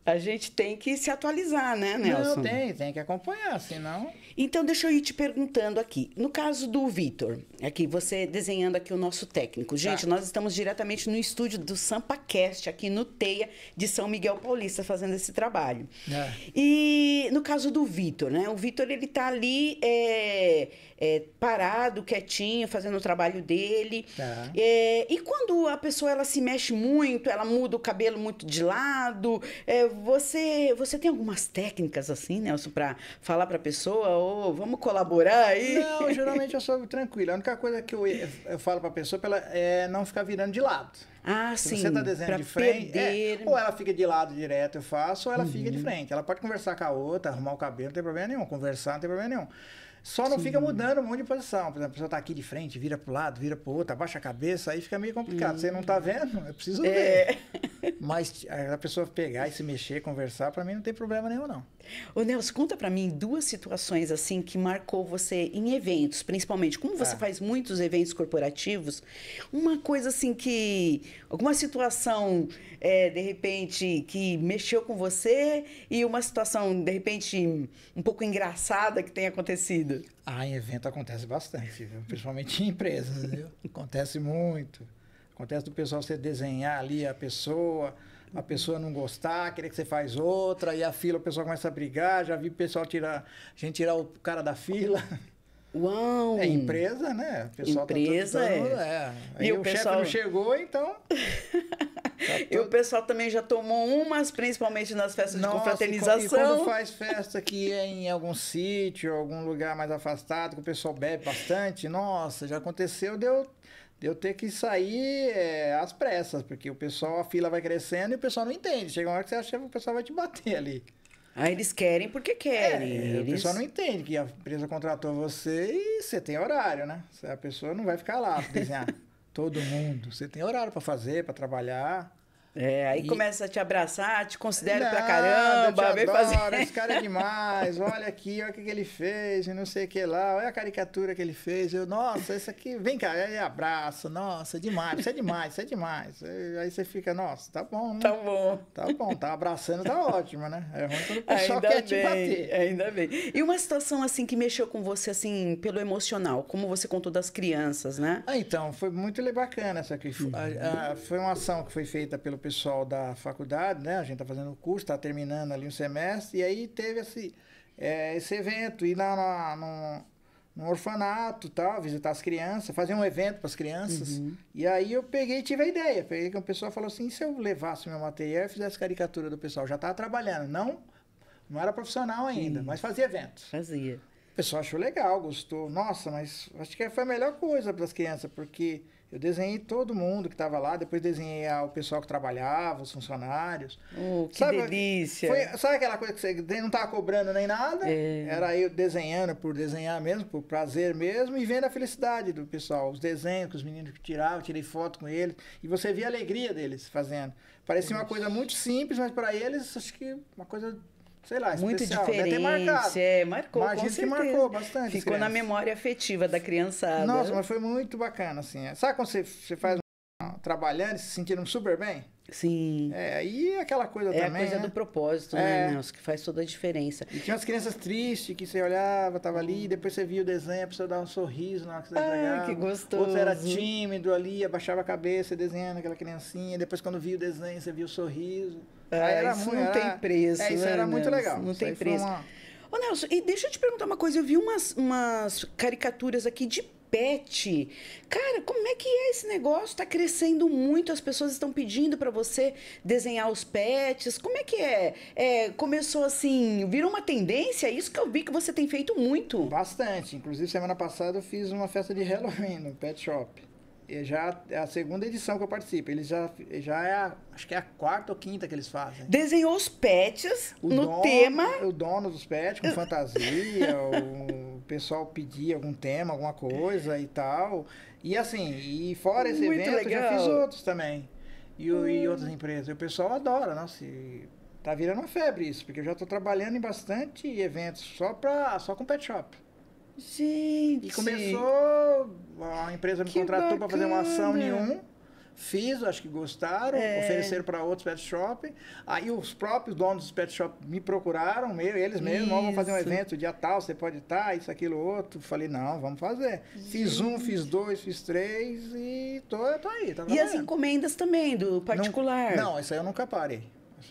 A gente tem que se atualizar, né, Nelson? Não, tem, tem que acompanhar, senão. Então, deixa eu ir te perguntando aqui. No caso do Vitor, aqui, é você desenhando aqui o nosso técnico. Tá. Gente, tá. nós estamos diretamente no estúdio do SampaCast, aqui no Teia de São Miguel Paulista, fazendo esse trabalho. É. E no caso do Vitor, né? O Vitor, ele tá ali é, é, parado, quietinho, fazendo o trabalho dele. Tá. É, e quando a pessoa ela se mexe muito, ela muda o cabelo muito de lado, é, você você tem algumas técnicas assim, Nelson, para falar para a pessoa, ou oh, vamos colaborar aí? Não, geralmente eu sou tranquilo. A única coisa que eu, eu falo para a pessoa é pra ela, é não ficar virando de lado. Ah, Se sim. Você tá desenhando de frente. É, perder... É, ou ela fica de lado direto, eu faço, ou ela uhum. fica de uhum. frente. Ela pode conversar com a outra, arrumar o cabelo, não tem problema nenhum. Conversar, não tem problema nenhum. Só não Sim. fica mudando um monte de posição. Por exemplo, a pessoa está aqui de frente, vira pro lado, vira pro outro, abaixa a cabeça, aí fica meio complicado. Hum. Você não está uhum. vendo? Eu preciso é. ver. Mas eh, a pessoa pegar e se mexer, conversar, para mim não tem problema nenhum, não. Ô Nelson, conta para mim duas situações assim que marcou você em eventos, principalmente. Como você ah. faz muitos eventos corporativos, uma coisa assim que. Alguma situação, é, de repente, que mexeu com você e uma situação, de repente, um pouco engraçada que tenha acontecido. Ah, em evento acontece bastante, principalmente em empresas, viu? Acontece muito. Acontece do pessoal você desenhar ali a pessoa a pessoa não gostar, querer que você faz outra, e a fila, o pessoal começa a brigar, já vi o pessoal tirar, a gente tirar o cara da fila. Uau! É empresa, né? O pessoal tá empresa, tá é. é. E, e o, o pessoal... chefe não chegou, então... Tá E o pessoal também já tomou umas, principalmente nas festas Nossa, de confraternização. E quando faz festa que é em algum sítio, algum lugar mais afastado, que o pessoal bebe bastante. Nossa, já aconteceu, deu de eu ter que sair é, às pressas, porque o pessoal, a fila vai crescendo e o pessoal não entende. Chega uma hora que você acha que o pessoal vai te bater ali. aí ah, eles querem porque querem. É, eles... O pessoal não entende que a empresa contratou você e você tem horário, né? A pessoa não vai ficar lá desenhar. Todo mundo. Você tem horário para fazer, para trabalhar. É, aí e... começa a te abraçar, te considera pra caramba, vem adoro, fazer. Esse cara é demais, olha aqui, olha o que, que ele fez, não sei o que lá, olha a caricatura que ele fez. Eu, nossa, isso aqui, vem cá, aí abraça, nossa, é demais, isso é demais, isso é demais. Aí você fica, nossa, tá bom, né? Tá bom. Tá bom, tá abraçando, tá ótimo, né? É ruim quando o pessoal ainda quer bem, te bater. Ainda bem. E uma situação assim que mexeu com você, assim, pelo emocional, como você contou das crianças, né? Ah, então, foi muito bacana essa aqui. Foi uma ação que foi feita pelo pessoal da faculdade, né? A gente está fazendo o curso, está terminando ali um semestre, e aí teve esse, é, esse evento, ir lá na, orfanato tal, visitar as crianças, fazer um evento para as crianças. Uhum. E aí eu peguei e tive a ideia. Peguei que o pessoal falou assim, se eu levasse meu material e fizesse caricatura do pessoal, já estava trabalhando, não... Não era profissional ainda, Sim. mas fazia eventos. Fazia. O pessoal achou legal, gostou. Nossa, mas acho que foi a melhor coisa para as crianças, porque eu desenhei todo mundo que estava lá, depois desenhei o pessoal que trabalhava, os funcionários. Uh, que sabe, delícia! Foi, sabe aquela coisa que você não estava cobrando nem nada? É. Era eu desenhando por desenhar mesmo, por prazer mesmo, e vendo a felicidade do pessoal. Os desenhos que os meninos tiravam, tirei foto com eles, e você via a alegria deles fazendo. Parecia uma coisa muito simples, mas para eles, acho que uma coisa sei lá, muito especial. diferente. Deve marcado. É, marcou. Imagino que marcou bastante. Ficou na memória afetiva da criançada. Nossa, mas foi muito bacana, assim. É. Sabe quando você, você faz trabalhando e se sentindo super bem? Sim. É, aí é aquela coisa é também. É a coisa né? do propósito, né, é. Nelson? Que faz toda a diferença. E tinha umas crianças tristes que você olhava, tava ali, depois você via o desenho, a pessoa dava um sorriso na hora que você Ai, ah, entregava. que gostoso. Outro era tímido ali, abaixava a cabeça desenhando aquela criancinha. Depois, quando via o desenho, você via o sorriso. É, era isso muito, não era... tem preço. É, isso né, era Nelson? muito legal. Não isso tem preço. Ô, Nelson, e deixa eu te perguntar uma coisa. Eu vi umas, umas caricaturas aqui de pet. Cara, como é que é esse negócio? Está crescendo muito, as pessoas estão pedindo para você desenhar os pets. Como é que é? é? Começou assim, virou uma tendência? Isso que eu vi que você tem feito muito. Bastante. Inclusive, semana passada eu fiz uma festa de Halloween no Pet Shop. E já é a segunda edição que eu participo. Eles já, já é a, acho que é a quarta ou quinta que eles fazem. Desenhou os pets o no dono, tema. O dono dos pets, com fantasia, o pessoal pedir algum tema, alguma coisa é. e tal. E assim, e fora esse Muito evento, legal. eu já fiz outros também. E, hum. e outras empresas. E o pessoal adora, não se tá virando uma febre isso, porque eu já estou trabalhando em bastante eventos só para só com pet shop. Gente. E começou a empresa me contratou para fazer uma ação nenhum Fiz, acho que gostaram, é. ofereceram para outros pet shop. Aí os próprios donos dos pet shop me procuraram, eles mesmos, vamos fazer um evento dia tal, você pode estar, tá, isso, aquilo, outro. Falei, não, vamos fazer. Gente. Fiz um, fiz dois, fiz três e tô, tô aí. Tá e as encomendas também, do particular? Não, não, isso aí eu nunca parei.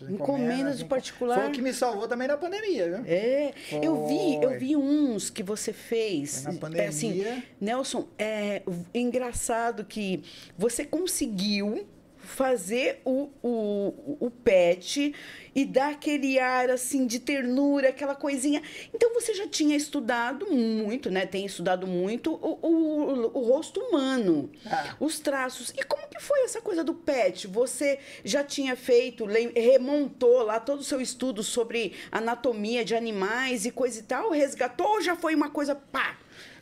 Encomendas, encomendas de particular. Foi o que me salvou também na pandemia, viu? É. Foi. Eu vi, eu vi uns que você fez. Foi na assim, pandemia. Assim, Nelson, é engraçado que você conseguiu fazer o, o, o pet e dar aquele ar assim de ternura, aquela coisinha. Então você já tinha estudado muito, né? Tem estudado muito o, o, o rosto humano, ah. os traços. E como que foi essa coisa do pet? Você já tinha feito, remontou lá todo o seu estudo sobre anatomia de animais e coisa e tal, resgatou ou já foi uma coisa pá?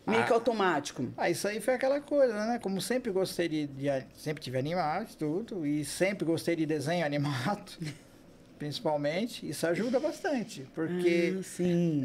Meio ah, que automático. Ah, isso aí foi aquela coisa, né? Como sempre gostei de, de sempre tive animais, tudo, e sempre gostei de desenho animado. principalmente, isso ajuda bastante, porque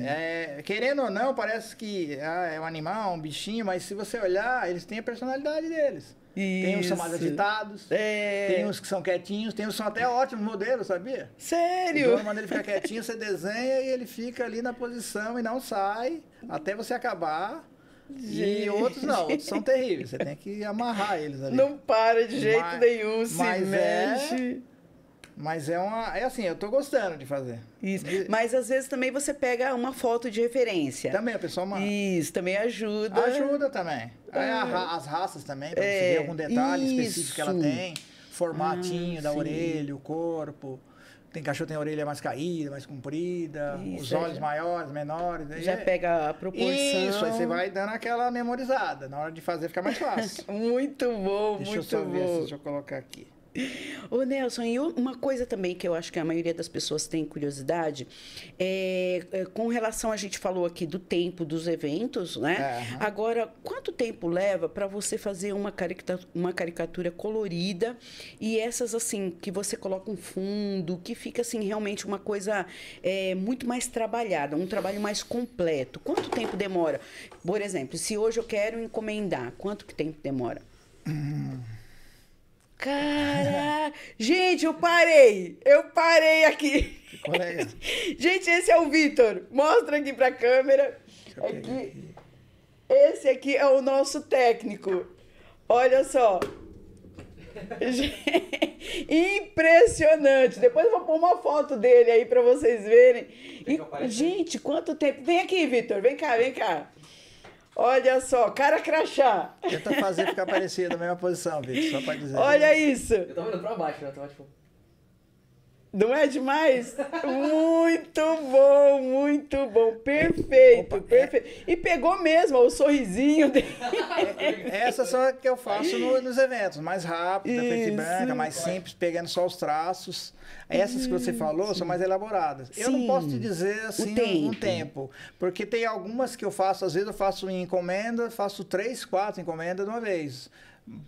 ah, é, querendo ou não, parece que ah, é um animal, um bichinho, mas se você olhar, eles têm a personalidade deles. Isso. Tem uns mais agitados, é... tem uns que são quietinhos, tem uns que são até ótimos modelos, sabia? Sério? Então, manda ele fica quietinho, você desenha e ele fica ali na posição e não sai até você acabar. Gente. E outros não, outros são terríveis. Você tem que amarrar eles ali. Não para de jeito mas, nenhum, se mas é mexe. É... Mas é uma. É assim, eu tô gostando de fazer. Isso. Mas às vezes também você pega uma foto de referência. Também, a pessoa manda. Isso, também ajuda. Ajuda também. É, ah. as raças também, pra é, algum detalhe isso. específico que ela tem. Formatinho ah, da sim. orelha, o corpo. Tem cachorro tem a orelha mais caída, mais comprida, Isso, os é, olhos já... maiores, menores. Já é... pega a proporção. Isso, aí você vai dando aquela memorizada. Na hora de fazer fica mais fácil. muito bom, Deixa muito bom. Deixa eu só ver se eu colocar aqui. Ô Nelson, e uma coisa também que eu acho que a maioria das pessoas tem curiosidade é, é com relação a gente falou aqui do tempo dos eventos, né? É, Agora, quanto tempo leva para você fazer uma caricatura, uma caricatura colorida e essas assim que você coloca um fundo, que fica assim realmente uma coisa é, muito mais trabalhada, um trabalho mais completo? Quanto tempo demora? Por exemplo, se hoje eu quero encomendar, quanto que tempo demora? Hum. Cara, gente, eu parei. Eu parei aqui. gente, esse é o Vitor. Mostra aqui a câmera. Aqui. Esse aqui é o nosso técnico. Olha só. Impressionante. Depois eu vou pôr uma foto dele aí para vocês verem. E, gente, quanto tempo. Vem aqui, Vitor. Vem cá, vem cá. Olha só, cara crachá. Tenta fazer ficar parecido na mesma posição, Vitor, só pra dizer. Olha isso. Eu tô olhando pra baixo, né? Eu tô, tipo... Não é demais? muito bom, muito bom. Perfeito, Opa, é. perfeito. É... E pegou mesmo o sorrisinho dele. É, essas são as que eu faço no, nos eventos. Mais rápida, preta e branca, mais simples, pegando só os traços. Essas que você falou são mais elaboradas. Sim. Eu não posso te dizer assim tempo. um tempo. Porque tem algumas que eu faço, às vezes eu faço em encomenda, faço três, quatro encomendas de uma vez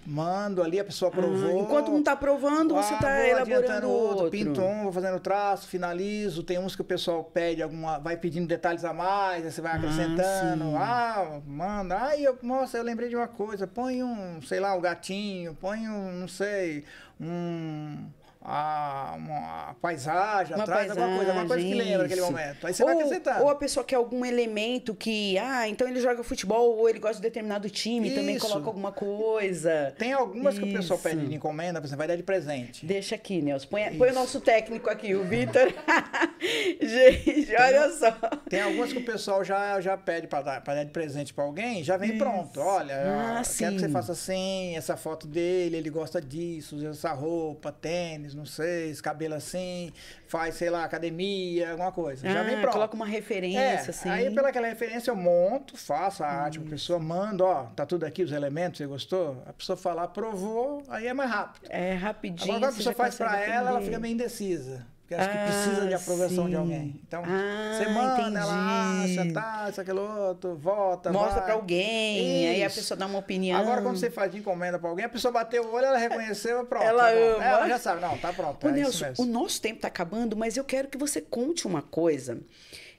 mando ali, a pessoa provou Ah, enquanto um está provando ah, você está levantando outro. outro. Pinto um, vou fazendo traço, finalizo. Tem uns que o pessoal pede alguma, vai pedindo detalhes a mais, aí você vai ah, acrescentando. Ah, ah manda. Aí ah, eu, nossa, eu lembrei de uma coisa. Põe um, sei lá, um gatinho, põe um, não sei, um a, uma, a paisagem, uma atrás, paisagem, alguma coisa, alguma coisa que lembra aquele momento. Aí você ou, vai acrescentar. Ou a pessoa quer algum elemento que, ah, então ele joga futebol, ou ele gosta de determinado time, isso. também coloca alguma coisa. Tem algumas isso. que o pessoal pede de encomenda, por exemplo, vai dar de presente. Deixa aqui, Nelson. Põe, põe o nosso técnico aqui, o Vitor. Gente, tem, olha só. Tem algumas que o pessoal já, já pede para dar, pra dar de presente para alguém, já vem isso. pronto. Olha, ah, quero sim. que você faça assim, essa foto dele, ele gosta disso, essa roupa, tênis tênis, não sei, cabelo assim, faz, sei lá, academia, alguma coisa. Ah, Já vem ah, pronto. Coloca uma referência, é, assim. Aí, pelaquela referência, eu monto, faço a arte pra pessoa, mando, ó, tá tudo aqui, os elementos, você gostou? A pessoa fala, aprovou, aí é mais rápido. É rapidinho. Agora, a pessoa faz pra ela, ela fica meio indecisa que acho ah, que precisa de ah, aprovação sim. de alguém. Então, ah, você manda, entendi. ela acha, tá, isso, aquilo outro, volta, Mostra para alguém, isso. aí a pessoa dá uma opinião. Agora, quando você faz de encomenda para alguém, a pessoa bateu o olho, ela reconheceu, pronto. Ela, tá ama. ela já sabe, não, tá pronto. é Nelson, o nosso tempo tá acabando, mas eu quero que você conte uma coisa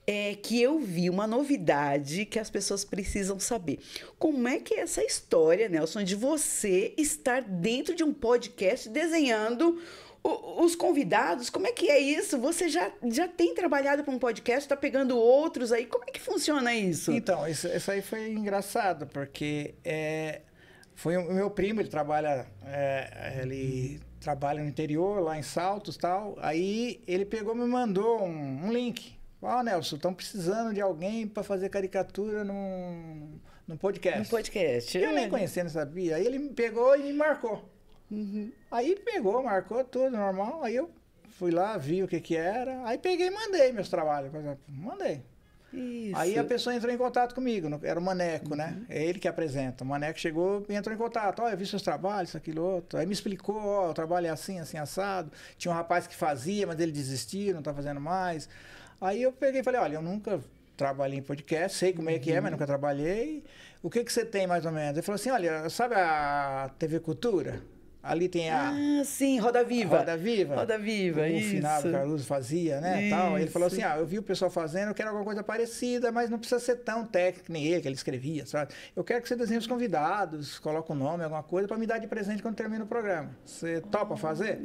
é que eu vi uma novidade que as pessoas precisam saber. Como é que é essa história, Nelson, de você estar dentro de um podcast desenhando os convidados, como é que é isso? Você já, já tem trabalhado para um podcast, está pegando outros aí, como é que funciona isso? Então, isso, isso aí foi engraçado, porque é, foi o meu primo, ele trabalha, é, ele trabalha no interior, lá em Saltos tal, aí ele pegou me mandou um, um link. Ó, oh, Nelson, estão precisando de alguém para fazer caricatura num, num podcast. Num podcast. Eu é. nem conhecendo, sabia. Aí ele me pegou e me marcou. Uhum. Aí pegou, marcou tudo normal. Aí eu fui lá, vi o que que era. Aí peguei e mandei meus trabalhos, por exemplo. Mandei. Isso. Aí a pessoa entrou em contato comigo, era o Maneco, né? uhum. né? É ele que apresenta. O Maneco chegou e entrou em contato. Olha, eu vi seus trabalhos, isso, aquilo, outro. Aí me explicou, ó, o trabalho é assim, assim, assado. Tinha um rapaz que fazia, mas ele desistiu, não tá fazendo mais. Aí eu peguei e falei, olha, eu nunca trabalhei em podcast, sei como é que é, mas uhum. nunca trabalhei. O que, que você tem mais ou menos? Ele falou assim: olha, sabe a TV Cultura? Ali tem a. Ah, sim, Roda Viva. Roda Viva. Roda Viva, o isso. final que o Carlos fazia, né? Tal. Ele falou assim: ah, eu vi o pessoal fazendo, eu quero alguma coisa parecida, mas não precisa ser tão técnico nem ele, que ele escrevia, sabe? Eu quero que você desenhe os convidados, coloque o um nome, alguma coisa, para me dar de presente quando termina o programa. Você topa fazer?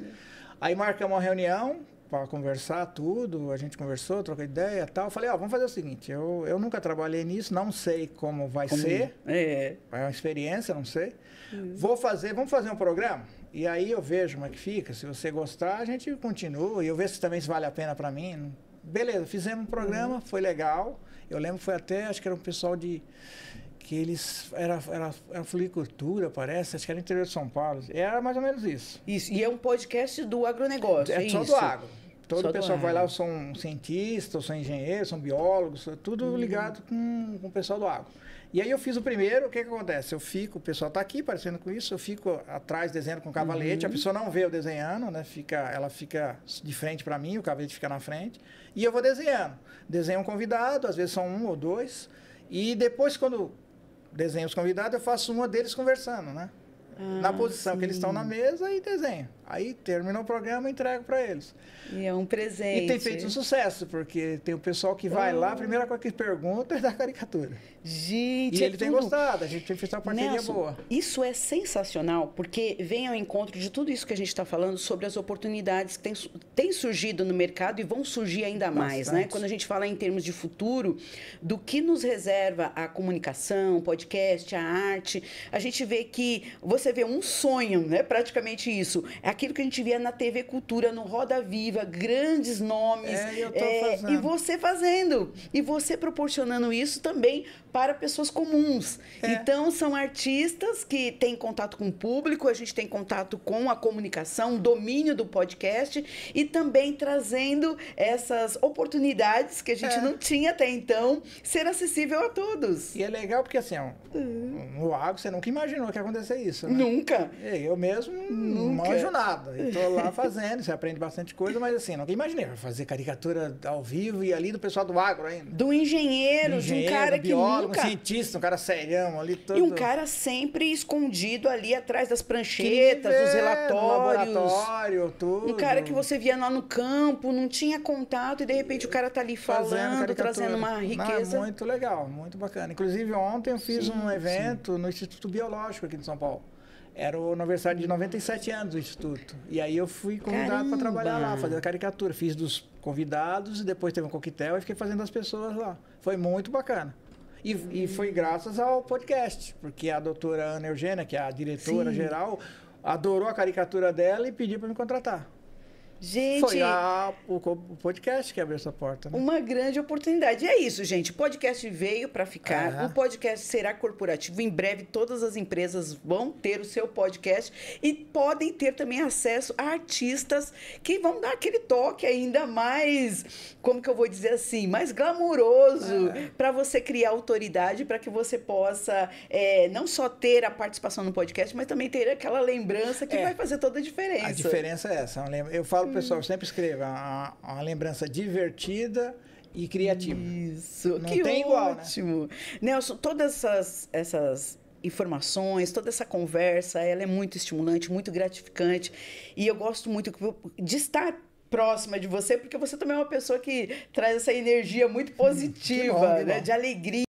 Aí marcamos uma reunião para conversar tudo, a gente conversou, trocou ideia e tal. Falei, ó, oh, vamos fazer o seguinte, eu, eu nunca trabalhei nisso, não sei como vai como... ser. É. É uma experiência, não sei. Vou fazer, vamos fazer um programa? E aí eu vejo como é que fica. Se você gostar, a gente continua. E eu vejo se também se vale a pena para mim. Beleza, fizemos um programa, uhum. foi legal. Eu lembro foi até, acho que era um pessoal de que eles era, era, era floricultura, parece, acho que era interior de São Paulo. Era mais ou menos isso. Isso, e é um podcast do agronegócio. É, é só isso. do agro. Todo o pessoal vai lá, eu sou um cientista, eu sou engenheiro, eu sou um biólogo, sou tudo uhum. ligado com, com o pessoal do agro. E aí eu fiz o primeiro, o que, que acontece? Eu fico, o pessoal está aqui parecendo com isso, eu fico atrás desenhando com o cavalete, uhum. a pessoa não vê eu desenhando, né? Fica, ela fica de frente para mim, o cavalete fica na frente, e eu vou desenhando. Desenho um convidado, às vezes são um ou dois, e depois quando desenho os convidados, eu faço uma deles conversando, né? Ah, na posição sim. que eles estão na mesa e desenho. Aí termina o programa e entrego para eles. E é um presente. E tem feito um sucesso, porque tem o pessoal que vai oh. lá, a oh. primeira coisa que pergunta é da caricatura. Gente, e é ele é tem gostado, a gente tem feito uma parceria Nelson, boa. Isso é sensacional, porque vem ao encontro de tudo isso que a gente está falando sobre as oportunidades que têm surgido no mercado e vão surgir ainda mais, né? Bastante. né? Quando a gente fala em termos de futuro, do que nos reserva a comunicação, podcast, a arte, a gente vê que você vê um sonho, né? Praticamente isso. É aquilo que a gente via na TV Cultura, no Roda Viva, grandes nomes. É, eu tô é, E você fazendo. E você proporcionando isso também para pessoas comuns. É. Então, são artistas que têm contato com o público, a gente tem contato com a comunicação, domínio do podcast e também trazendo essas oportunidades que a gente é. não tinha até então, ser acessível a todos. E é legal porque, assim, ó, no água você nunca imaginou que ia acontecer isso. Né? Nunca. É, eu mesmo nunca. não imagino nada nada. Eu tô lá fazendo, você aprende bastante coisa, mas assim, nunca imaginei fazer caricatura ao vivo e ali do pessoal do agro ainda. Do engenheiro, de um cara biólogo, nunca... um cientista, um cara serião ali todo. E um cara sempre escondido ali atrás das pranchetas, ver, dos relatórios. laboratório, tudo. Um cara que você via lá no campo, não tinha contato e de repente o cara tá ali falando, fazendo trazendo uma é riqueza. Não, muito legal, muito bacana. Inclusive ontem eu fiz sim, um evento sim. no Instituto Biológico aqui de São Paulo. Era o aniversário de 97 anos do Instituto. E aí eu fui convidado para trabalhar lá, fazer a caricatura. Fiz dos convidados, e depois teve um coquetel e fiquei fazendo as pessoas lá. Foi muito bacana. E, e hum. foi graças ao podcast, porque a doutora Ana Eugênia, que é a diretora Sim. geral, adorou a caricatura dela e pediu para me contratar. Gente, foi a, o, o, podcast que abriu essa porta. Né? Uma grande oportunidade. E é isso, gente. O podcast veio para ficar. É. O podcast será corporativo. Em breve, todas as empresas vão ter o seu podcast e podem ter também acesso a artistas que vão dar aquele toque ainda mais, como que eu vou dizer assim, mais glamouroso ah. É. para você criar autoridade, para que você possa é, não só ter a participação no podcast, mas também ter aquela lembrança que é. vai fazer toda a diferença. A diferença é essa. Eu falo pessoal, sempre escreva. Ah, ah, uma, lembrança divertida e criativa. Isso, não que tem igual, né? ótimo. Né? Nelson, todas essas, essas informações, toda essa conversa, ela é muito estimulante, muito gratificante. E eu gosto muito de estar próxima de você, porque você também é uma pessoa que traz essa energia muito positiva, né? bom, né? de alegria.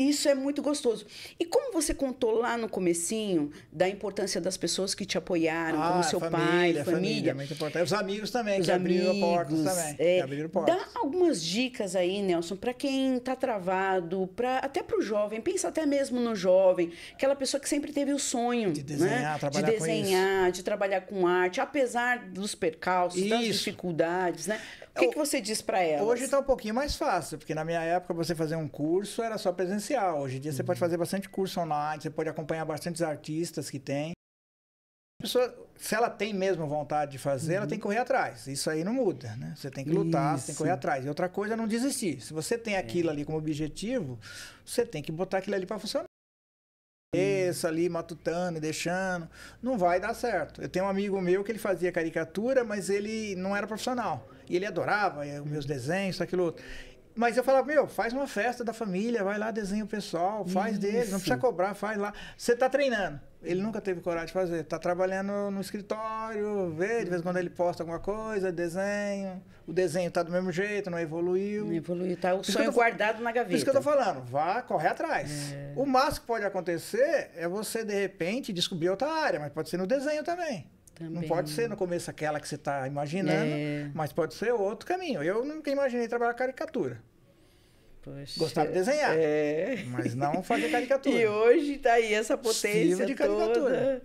Isso é muito gostoso. E como você contou lá no comecinho da importância das pessoas que te apoiaram, ah, como seu família, pai, família. família. Muito importante. Os amigos também, Os que amigos, abriram portas também. É, abriram portas. Dá algumas dicas aí, Nelson, para quem está travado, pra, até para o jovem, pensa até mesmo no jovem, aquela pessoa que sempre teve o sonho de né? desenhar, né? trabalhar de desenhar, de trabalhar com arte, apesar dos percalços, isso. das dificuldades, né? O é que, que você diz para ela? Hoje está um pouquinho mais fácil, porque na minha época você fazer um curso era só presencial Hoje em dia uhum. você pode uhum. fazer bastante curso online, você pode acompanhar bastantes artistas que tem. A pessoa, se ela tem mesmo vontade de fazer, uhum. ela tem que correr atrás. Isso aí não muda, né? Você tem que lutar, você tem que correr atrás. E outra coisa é não desistir. Se você tem é. aquilo é. ali como objetivo, você tem que botar aquilo ali para funcionar. Uhum. Esse ali, matutando e deixando. Não vai dar certo. Eu tenho um amigo meu que ele fazia caricatura, mas ele não era profissional. E ele adorava eh, os meus uhum. desenhos, aquilo outro. Mas eu falava, meu, faz uma festa da família, vai lá, desenha o pessoal, faz Isso. dele, não precisa cobrar, faz lá. Você está treinando. Ele nunca teve coragem de fazer. Está trabalhando no escritório, vê, de vez em quando ele posta alguma coisa, desenho. O desenho está do mesmo jeito, não evoluiu. Não evoluiu, tá o Por sonho guardado na gaveta. Por isso que eu tô falando, vá correr atrás. É. O máximo que pode acontecer é você, de repente, descobrir outra área, mas pode ser no desenho também. Também. Não pode ser no começo aquela que você está imaginando, é. mas pode ser outro caminho. Eu nunca imaginei trabalhar caricatura. Poxa, Gostava de desenhar, é. mas não fazer caricatura. E hoje está aí essa potência de toda. caricatura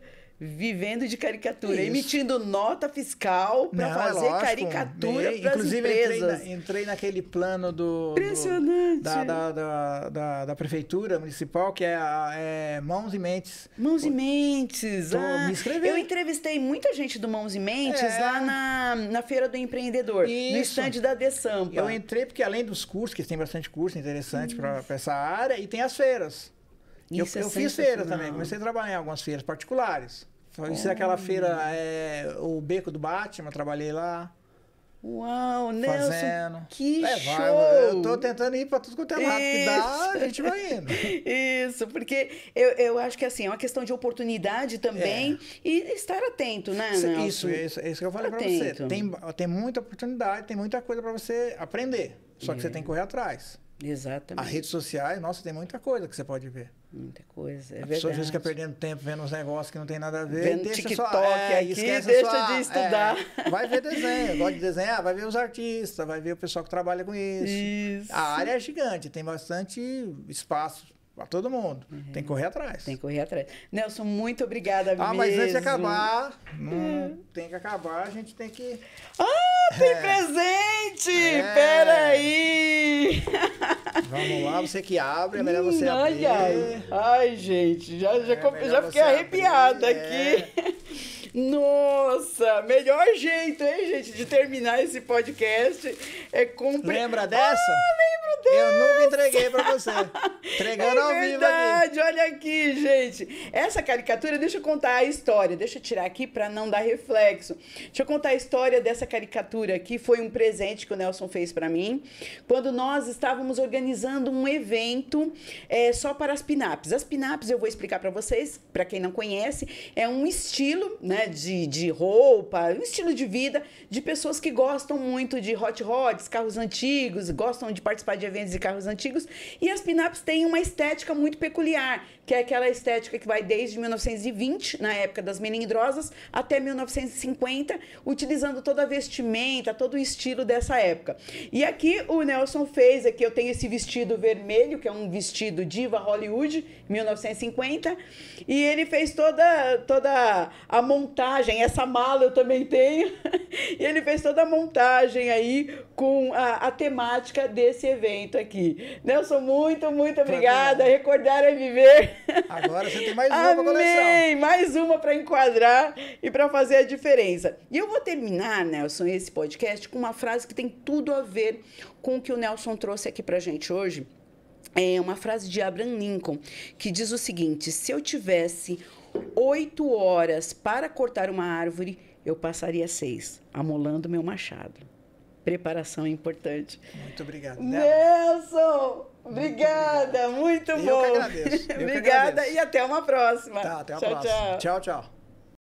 vivendo de caricatura, Isso. emitindo nota fiscal para é fazer lógico, caricatura para as empresas. Entrei, na, entrei naquele plano do, Impressionante. Do, da, da, da, da, da, prefeitura municipal que é, é Mãos e Mentes. Mãos e Mentes. Tô, ah, me inscrevi. Eu entrevistei muita gente do Mãos e Mentes é. lá na, na feira do empreendedor, Isso. no estande da Sampa Eu entrei porque além dos cursos, que tem bastante curso interessante para essa área, e tem as feiras. Isso eu, é eu fiz feira também, comecei a trabalhar em algumas feiras particulares. Isso é aquela feira, é, o Beco do Batman, trabalhei lá. Uau, Nelson, fazendo. que é, show! Vai, eu tô tentando ir para tudo quanto é lado que dá, a gente vai indo. Isso, porque eu, eu acho que assim, é uma questão de oportunidade também é. e estar atento, né, isso, Nelson? Isso, isso, é isso que eu falei para você. Tem, tem muita oportunidade, tem muita coisa para você aprender, só que é. você uhum. tem que correr atrás. Exatamente. As redes sociais, nossa, tem muita coisa que você pode ver. Muita coisa, é a verdade. pessoa fica perdendo tempo vendo uns negócios que não tem nada a ver. Vendo deixa TikTok sua, é, aqui, deixa sua, de é, estudar. É, vai ver desenho, gosta de desenhar, vai ver os artistas, vai ver o pessoal que trabalha com isso. isso. A área é gigante, tem bastante espaço para todo mundo. Uhum. Tem que correr atrás. Tem que correr atrás. Nelson, muito obrigada Ah, mesmo. mas antes de acabar, tem que acabar, a gente tem que... Ah, tem é. presente! É. Peraí! Vamos lá, você que abre, é melhor você abrir. Ai, gente, já, já, é, já fiquei arrepiada abrir. É. aqui. Nossa, melhor jeito, hein, gente, de terminar esse podcast é comprar. Lembra dessa? Ah, lembro dessa! Eu nunca entreguei pra você. Entregando é ao vivo. Verdade, olha aqui, gente. Essa caricatura, deixa eu contar a história. Deixa eu tirar aqui pra não dar reflexo. Deixa eu contar a história dessa caricatura aqui. Foi um presente que o Nelson fez pra mim. Quando nós estávamos organizando um evento é, só para as pinaps. As pinaps, eu vou explicar pra vocês, pra quem não conhece, é um estilo, né? Né, de, de roupa, um estilo de vida de pessoas que gostam muito de hot rods, carros antigos, gostam de participar de eventos de carros antigos. E as pin têm uma estética muito peculiar que é aquela estética que vai desde 1920, na época das melindrosas, até 1950, utilizando toda a vestimenta, todo o estilo dessa época. E aqui o Nelson fez, aqui eu tenho esse vestido vermelho, que é um vestido diva Hollywood, 1950, e ele fez toda, toda a montagem, essa mala eu também tenho, e ele fez toda a montagem aí com a, a, temática desse evento aqui. Nelson, muito, muito obrigada. Recordar é viver. Agora você tem mais uma Amém. coleção. Mais uma para enquadrar e para fazer a diferença. E eu vou terminar, Nelson, esse podcast com uma frase que tem tudo a ver com o que o Nelson trouxe aqui para gente hoje. É uma frase de Abraham Lincoln que diz o seguinte: se eu tivesse oito horas para cortar uma árvore, eu passaria seis, amolando meu machado preparação é importante. Muito obrigado. Nelson! Obrigada, muito, muito bom. Eu que agradeço. Eu obrigada que agradeço. e até uma próxima. Tá, até a tchau, próxima. Tchau, tchau. tchau.